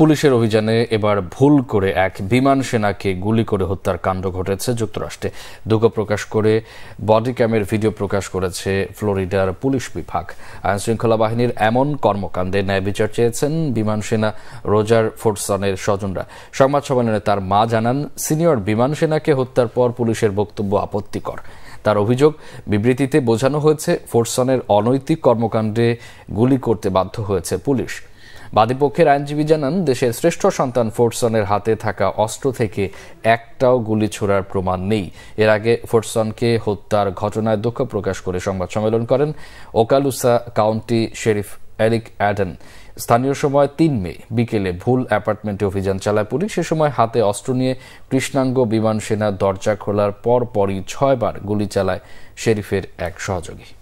পুলিশের অভিযানে এবার ভুল করে এক বিমান সেনাকে গুলি করে হত্যার কাণ্ড ঘটেছে যুক্তরাষ্ট্রে দুঃখ প্রকাশ করে বডি ক্যামের ভিডিও প্রকাশ করেছে ফ্লোরিডার পুলিশ বিভাগ আইন শৃঙ্খলা বাহিনীর এমন কর্মকাণ্ডে ন্যায় বিচার চেয়েছেন বিমান সেনা রোজার ফোর্টসনের স্বজনরা সংবাদ সম্মেলনে তার মা জানান সিনিয়র বিমান সেনাকে হত্যার পর পুলিশের বক্তব্য আপত্তিকর তার অভিযোগ বিবৃতিতে বোঝানো হয়েছে ফোর্সনের অনৈতিক কর্মকাণ্ডে গুলি করতে বাধ্য হয়েছে পুলিশ বাদীপক্ষের আইনজীবী জানান দেশের শ্রেষ্ঠ সন্তান ফোর্সনের হাতে থাকা অস্ত্র থেকে একটাও গুলি ছোড়ার প্রমাণ নেই এর আগে ফোর্সনকে হত্যার ঘটনায় দুঃখ প্রকাশ করে সংবাদ সম্মেলন করেন Okaloosa County sheriff Eric Aden স্থানীয় সময় তিন মে বিকেলে ভুল অ্যাপার্টমেন্টে অভিযান চালায় পুলিশ সে সময় হাতে অস্ত্র নিয়ে কৃষ্ণাঙ্গ বিমান সেনা দরজা খোলার পরপরই ছয়বার গুলি চালায় শেরিফের এক সহযোগী